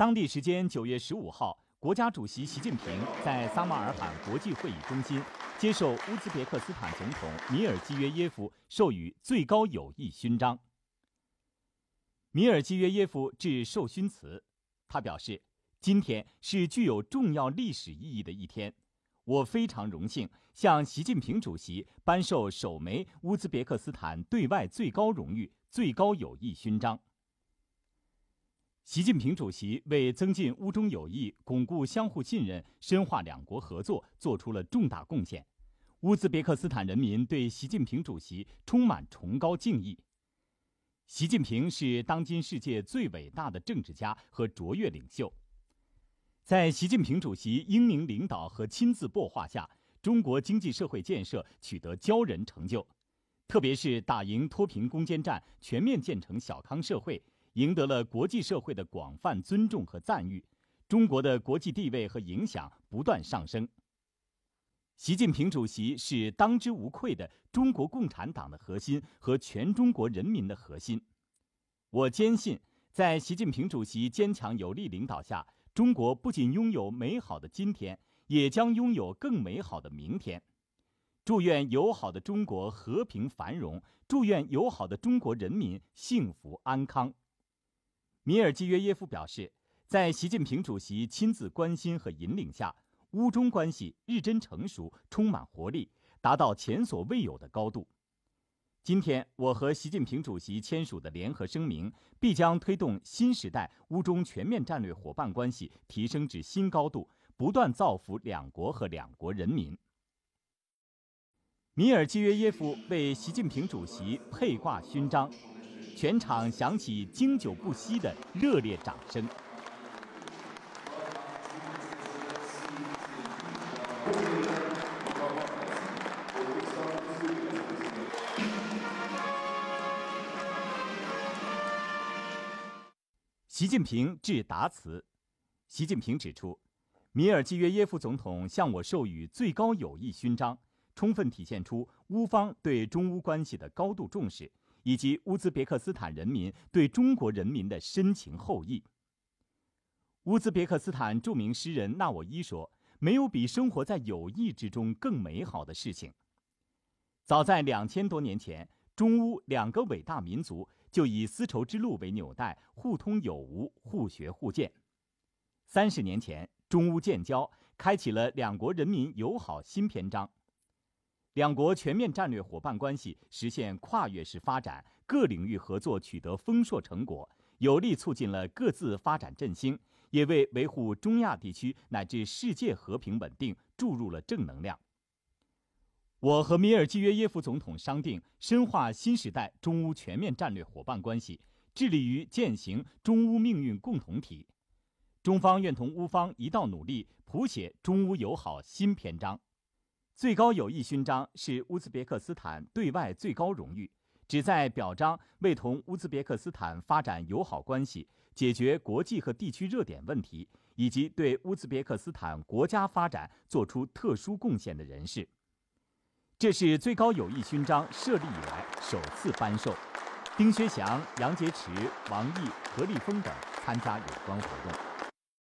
当地时间九月十五号，国家主席习近平在撒马尔罕国际会议中心接受乌兹别克斯坦总统米尔基约耶夫授予最高友谊勋章。米尔基约耶夫致授勋词，他表示：“今天是具有重要历史意义的一天，我非常荣幸向习近平主席颁授首枚乌兹别克斯坦对外最高荣誉——最高友谊勋章。”习近平主席为增进乌中友谊、巩固相互信任、深化两国合作作出了重大贡献。乌兹别克斯坦人民对习近平主席充满崇高敬意。习近平是当今世界最伟大的政治家和卓越领袖。在习近平主席英明领导和亲自擘画下，中国经济社会建设取得骄人成就，特别是打赢脱贫攻坚战、全面建成小康社会。赢得了国际社会的广泛尊重和赞誉，中国的国际地位和影响不断上升。习近平主席是当之无愧的中国共产党的核心和全中国人民的核心。我坚信，在习近平主席坚强有力领导下，中国不仅拥有美好的今天，也将拥有更美好的明天。祝愿友好的中国和平繁荣，祝愿友好的中国人民幸福安康。米尔基约耶夫表示，在习近平主席亲自关心和引领下，乌中关系日臻成熟，充满活力，达到前所未有的高度。今天我和习近平主席签署的联合声明，必将推动新时代乌中全面战略伙伴关系提升至新高度，不断造福两国和两国人民。米尔基约耶夫为习近平主席佩挂勋章。全场响起经久不息的热烈掌声。习近平致答词，习近平指出，米尔济约耶夫总统向我授予最高友谊勋章，充分体现出乌方对中乌关系的高度重视。以及乌兹别克斯坦人民对中国人民的深情厚谊。乌兹别克斯坦著名诗人纳沃伊说：“没有比生活在友谊之中更美好的事情。”早在两千多年前，中乌两个伟大民族就以丝绸之路为纽带，互通有无，互学互鉴。三十年前，中乌建交，开启了两国人民友好新篇章。两国全面战略伙伴关系实现跨越式发展，各领域合作取得丰硕成果，有力促进了各自发展振兴，也为维护中亚地区乃至世界和平稳定注入了正能量。我和米尔济约耶夫总统商定，深化新时代中乌全面战略伙伴关系，致力于践行中乌命运共同体。中方愿同乌方一道努力，谱写中乌友好新篇章。最高友谊勋章是乌兹别克斯坦对外最高荣誉，旨在表彰为同乌兹别克斯坦发展友好关系、解决国际和地区热点问题，以及对乌兹别克斯坦国家发展做出特殊贡献的人士。这是最高友谊勋章设立以来首次颁授。丁薛祥、杨洁篪、王毅、何立峰等参加有关活动。